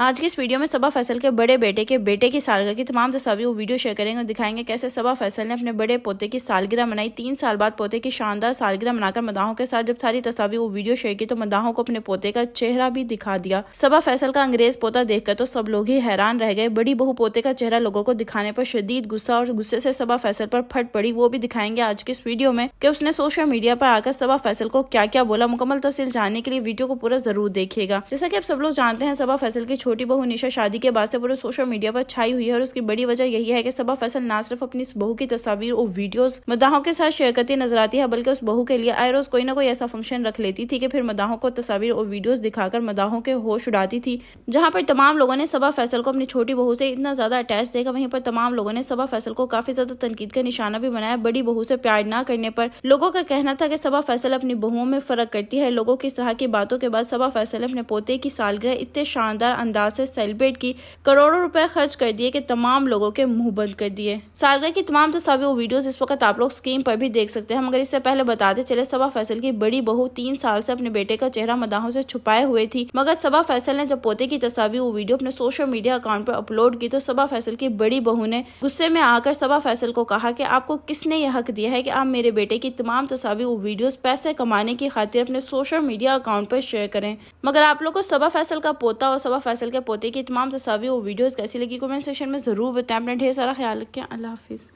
आज की इस वीडियो में सबा फैसल के बड़े बेटे के बेटे की सालगिरह की तमाम तस्वीर वीडियो शेयर करेंगे और दिखाएंगे कैसे सबा फैसल ने अपने बड़े पोते की सालगिरह मनाई तीन साल बाद पोते की शानदार सालगिरह मनाकर मदाहों के साथ जब सारी तस्वीर वो वीडियो शेयर की तो मदाहों को अपने पोते का चेहरा भी दिखा दिया सबा फैसल का अंग्रेज पोता देखकर तो सब लोग ही हैरान रह गए बड़ी बहु पोते का चेहरा लोगों को दिखाने पर शदीद गुस्सा और गुस्से से सबा फैसल पर फट पड़ी वो भी दिखाएंगे आज की इस वीडियो में की उसने सोशल मीडिया पर आकर सबा फैसल को क्या क्या बोला मुकम्मल तफसील जानने के लिए वीडियो को पूरा जरूर देखिएगा जैसा की आप सब लोग जानते हैं सबा फैसल की छोटी बहू निशा शादी के बाद से पूरे सोशल मीडिया पर छाई हुई है और उसकी बड़ी वजह यही है कि सबा फैसल ना सिर्फ अपनी इस बहू की तस्वीर और वीडियोस मदाहों के साथ शेयर करती नजर आती है बल्कि उस बहू के लिए आए रोज कोई ना कोई ऐसा फंक्शन रख लेती थी कि फिर मदाहों को तस्वीर और वीडियोज दिखाकर मदाहों के होश उड़ाती थी जहाँ पर तमाम लोगों ने सबा फैसल को अपनी छोटी बहू से इतना ज्यादा अटैच देखा वहीं पर तमाम लोगों ने सबा फैसल को काफी ज्यादा तनकीद का निशाना भी बनाया बड़ी बहू से प्यार न करने पर लोगों का कहना था कि सबा फैसल अपनी बहुओं में फर्क करती है लोगों की इस तरह की बातों के बाद सबा फैसल अपने पोते की सालगिरह इतने शानदार अंदाज से सेलिब्रेट की करोड़ों रुपए खर्च कर दिए कि तमाम लोगों के मुंह बंद कर दिए सालगिरह की तमाम तस्वीर तो और वीडियोस इस वक्त आप लोग स्क्रीन पर भी देख सकते हैं मगर इससे पहले बताते चले सबा फैसल की बड़ी बहू तीन साल से अपने बेटे का चेहरा मदाहों से छुपाए हुए थी मगर सबा फैसल ने जब पोते की तस्वीर वीडियो अपने सोशल मीडिया अकाउंट पर अपलोड की तो सबा फैसल की बड़ी बहू ने गुस्से में आकर सबा फैसल को कहा की आपको किसने यह हक दिया है की आप मेरे बेटे की तमाम तस्वीर वीडियो पैसे कमाने की खातिर अपने सोशल मीडिया अकाउंट पर शेयर करें मगर आप लोग को सबा फैसल का पोता और सबा फैसल फैसल के पोते की तमाम तस्वीर और वीडियोज़ कैसी लगी कमेंट सेक्शन में ज़रूर बताएं अपना ढेर सारा ख्याल रखें अल्लाह हाफिज़